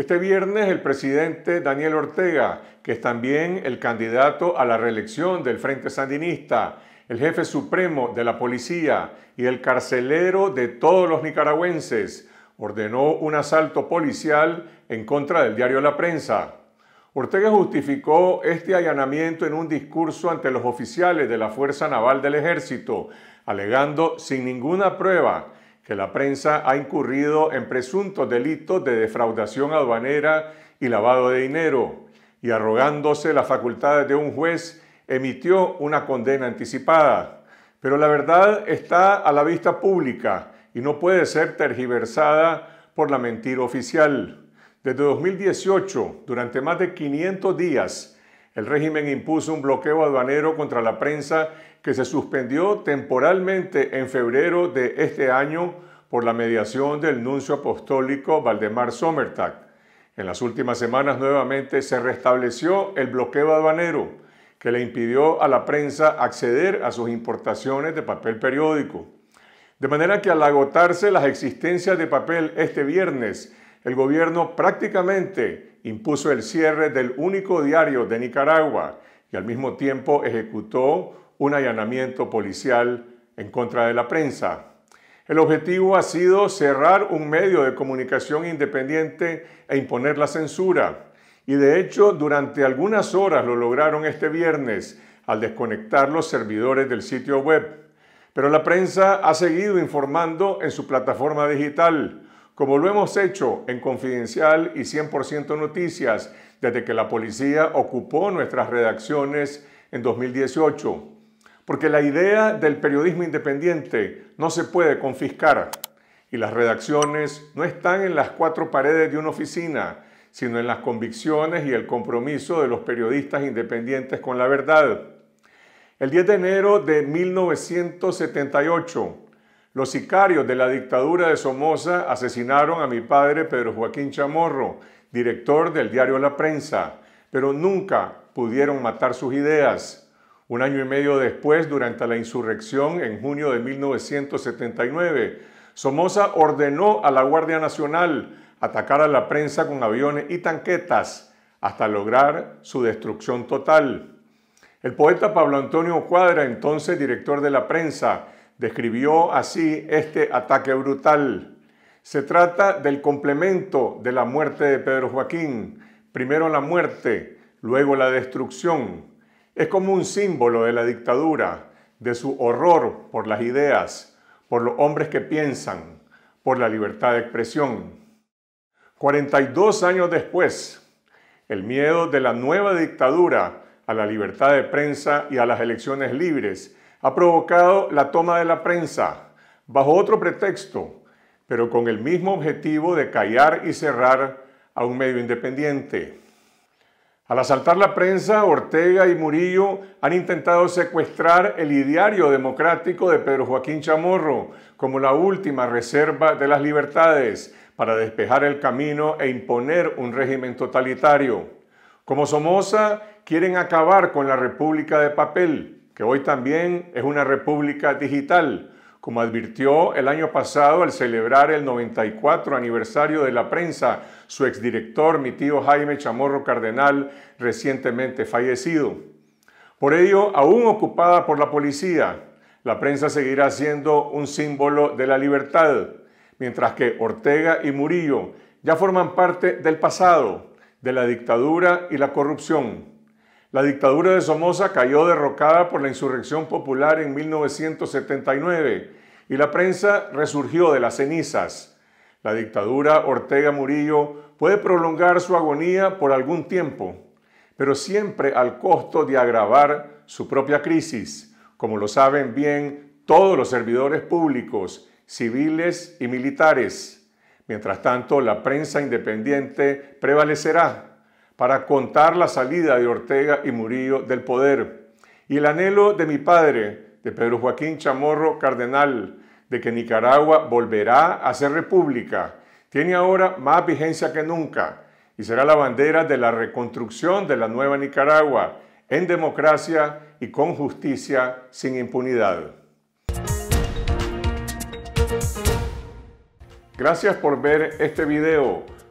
Este viernes el presidente Daniel Ortega, que es también el candidato a la reelección del Frente Sandinista, el jefe supremo de la policía y el carcelero de todos los nicaragüenses, ordenó un asalto policial en contra del diario La Prensa. Ortega justificó este allanamiento en un discurso ante los oficiales de la Fuerza Naval del Ejército, alegando sin ninguna prueba que la prensa ha incurrido en presuntos delitos de defraudación aduanera y lavado de dinero, y arrogándose las facultades de un juez, emitió una condena anticipada. Pero la verdad está a la vista pública y no puede ser tergiversada por la mentira oficial. Desde 2018, durante más de 500 días, el régimen impuso un bloqueo aduanero contra la prensa que se suspendió temporalmente en febrero de este año por la mediación del nuncio apostólico Valdemar Sommertag. En las últimas semanas nuevamente se restableció el bloqueo aduanero que le impidió a la prensa acceder a sus importaciones de papel periódico. De manera que al agotarse las existencias de papel este viernes, el gobierno prácticamente impuso el cierre del único diario de Nicaragua y al mismo tiempo ejecutó un allanamiento policial en contra de la prensa. El objetivo ha sido cerrar un medio de comunicación independiente e imponer la censura. Y de hecho, durante algunas horas lo lograron este viernes al desconectar los servidores del sitio web. Pero la prensa ha seguido informando en su plataforma digital, como lo hemos hecho en Confidencial y 100% Noticias desde que la policía ocupó nuestras redacciones en 2018. Porque la idea del periodismo independiente no se puede confiscar y las redacciones no están en las cuatro paredes de una oficina, sino en las convicciones y el compromiso de los periodistas independientes con la verdad. El 10 de enero de 1978, los sicarios de la dictadura de Somoza asesinaron a mi padre Pedro Joaquín Chamorro, director del diario La Prensa, pero nunca pudieron matar sus ideas. Un año y medio después, durante la insurrección en junio de 1979, Somoza ordenó a la Guardia Nacional atacar a la prensa con aviones y tanquetas hasta lograr su destrucción total. El poeta Pablo Antonio Cuadra, entonces director de la prensa, describió así este ataque brutal. Se trata del complemento de la muerte de Pedro Joaquín. Primero la muerte, luego la destrucción. Es como un símbolo de la dictadura, de su horror por las ideas, por los hombres que piensan, por la libertad de expresión. 42 años después, el miedo de la nueva dictadura a la libertad de prensa y a las elecciones libres ha provocado la toma de la prensa bajo otro pretexto, pero con el mismo objetivo de callar y cerrar a un medio independiente. Al asaltar la prensa, Ortega y Murillo han intentado secuestrar el ideario democrático de Pedro Joaquín Chamorro como la última reserva de las libertades para despejar el camino e imponer un régimen totalitario. Como Somoza, quieren acabar con la República de Papel, que hoy también es una república digital, como advirtió el año pasado al celebrar el 94 aniversario de la prensa su exdirector, mi tío Jaime Chamorro Cardenal, recientemente fallecido. Por ello, aún ocupada por la policía, la prensa seguirá siendo un símbolo de la libertad, mientras que Ortega y Murillo ya forman parte del pasado, de la dictadura y la corrupción. La dictadura de Somoza cayó derrocada por la insurrección popular en 1979 y la prensa resurgió de las cenizas. La dictadura Ortega Murillo puede prolongar su agonía por algún tiempo, pero siempre al costo de agravar su propia crisis, como lo saben bien todos los servidores públicos, civiles y militares. Mientras tanto, la prensa independiente prevalecerá para contar la salida de Ortega y Murillo del poder y el anhelo de mi padre, de Pedro Joaquín Chamorro Cardenal, de que Nicaragua volverá a ser república, tiene ahora más vigencia que nunca y será la bandera de la reconstrucción de la nueva Nicaragua en democracia y con justicia sin impunidad. Gracias por ver este video.